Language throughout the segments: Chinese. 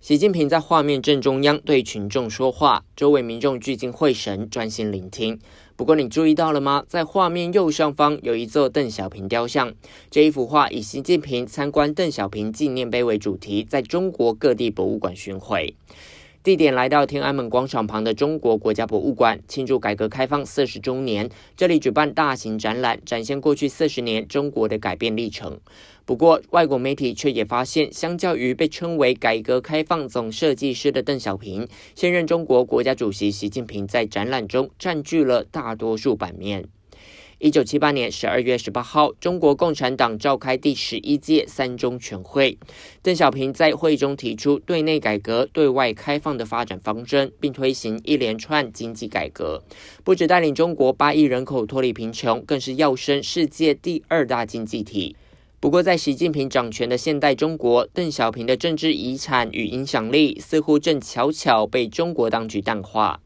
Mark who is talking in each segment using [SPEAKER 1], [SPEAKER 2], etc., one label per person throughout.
[SPEAKER 1] 习近平在画面正中央对群众说话，周围民众聚精会神，专心聆听。不过，你注意到了吗？在画面右上方有一座邓小平雕像。这一幅画以习近平参观邓小平纪念碑为主题，在中国各地博物馆巡回。地点来到天安门广场旁的中国国家博物馆，庆祝改革开放四十周年。这里举办大型展览，展现过去四十年中国的改变历程。不过，外国媒体却也发现，相较于被称为改革开放总设计师的邓小平，现任中国国家主席习近平在展览中占据了大多数版面。一九七八年十二月十八号，中国共产党召开第十一届三中全会。邓小平在会议中提出对内改革、对外开放的发展方针，并推行一连串经济改革，不止带领中国八亿人口脱离贫穷，更是跃升世界第二大经济体。不过，在习近平掌权的现代中国，邓小平的政治遗产与影响力似乎正悄悄被中国当局淡化。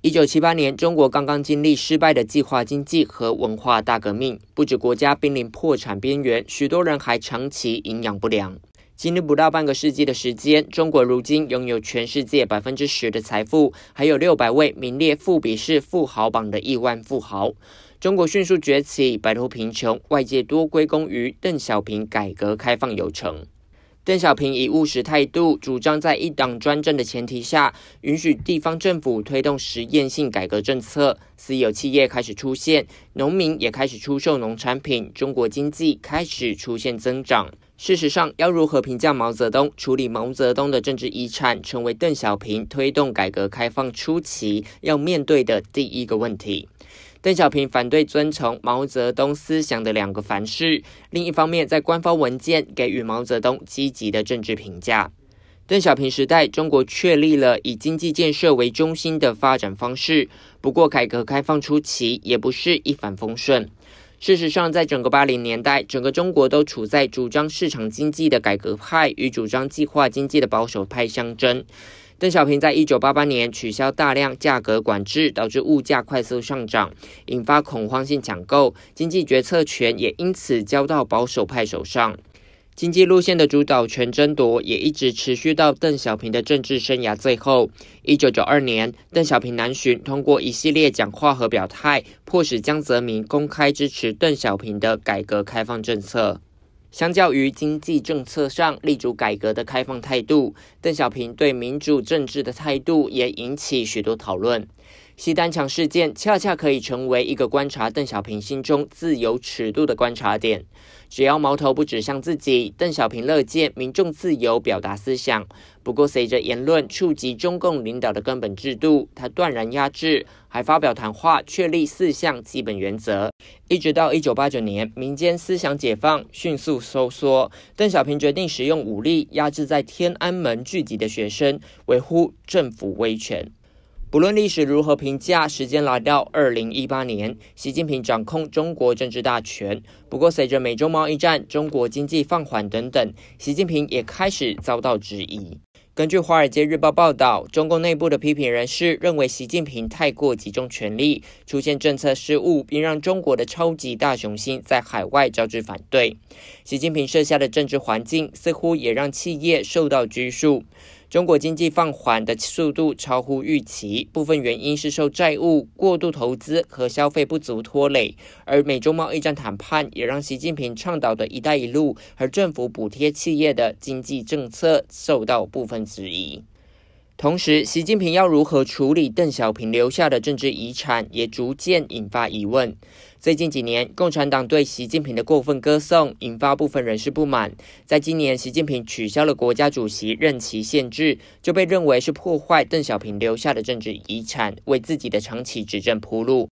[SPEAKER 1] 一九七八年，中国刚刚经历失败的计划经济和文化大革命，不止国家濒临破产边缘，许多人还长期营养不良。经历不到半个世纪的时间，中国如今拥有全世界百分之十的财富，还有六百位名列富比士富豪榜的亿万富豪。中国迅速崛起，摆脱贫穷，外界多归功于邓小平改革开放有成。邓小平以务实态度主张，在一党专政的前提下，允许地方政府推动实验性改革政策。私有企业开始出现，农民也开始出售农产品，中国经济开始出现增长。事实上，要如何评价毛泽东？处理毛泽东的政治遗产，成为邓小平推动改革开放初期要面对的第一个问题。邓小平反对遵从毛泽东思想的两个凡是，另一方面，在官方文件给予毛泽东积极的政治评价。邓小平时代，中国确立了以经济建设为中心的发展方式。不过，改革开放初期也不是一帆风顺。事实上，在整个八零年代，整个中国都处在主张市场经济的改革派与主张计划经济的保守派相争。邓小平在一九八八年取消大量价格管制，导致物价快速上涨，引发恐慌性抢购。经济决策权也因此交到保守派手上。经济路线的主导权争夺也一直持续到邓小平的政治生涯最后。一九九二年，邓小平南巡，通过一系列讲话和表态，迫使江泽民公开支持邓小平的改革开放政策。相较于经济政策上立足改革的开放态度，邓小平对民主政治的态度也引起许多讨论。西单墙事件恰恰可以成为一个观察邓小平心中自由尺度的观察点。只要矛头不指向自己，邓小平乐见民众自由表达思想。不过，随着言论触及中共领导的根本制度，他断然压制，还发表谈话确立四项基本原则。一直到一九八九年，民间思想解放迅速收缩，邓小平决定使用武力压制在天安门聚集的学生，维护政府威权。不论历史如何评价，时间来到二零一八年，习近平掌控中国政治大权。不过，随着美中贸易战、中国经济放缓等等，习近平也开始遭到质疑。根据《华尔街日报》报道，中共内部的批评人士认为，习近平太过集中权力，出现政策失误，并让中国的超级大雄心在海外招致反对。习近平设下的政治环境，似乎也让企业受到拘束。中国经济放缓的速度超乎预期，部分原因是受债务过度投资和消费不足拖累，而美中贸易战谈判也让习近平倡导的一带一路和政府补贴企业的经济政策受到部分质疑。同时，习近平要如何处理邓小平留下的政治遗产，也逐渐引发疑问。最近几年，共产党对习近平的过分歌颂，引发部分人士不满。在今年，习近平取消了国家主席任期限制，就被认为是破坏邓小平留下的政治遗产，为自己的长期执政铺路。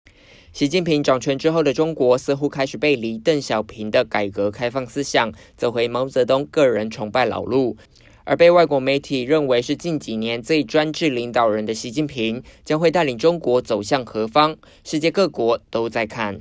[SPEAKER 1] 习近平掌权之后的中国，似乎开始背离邓小平的改革开放思想，走回毛泽东个人崇拜老路。而被外国媒体认为是近几年最专制领导人的习近平，将会带领中国走向何方？世界各国都在看。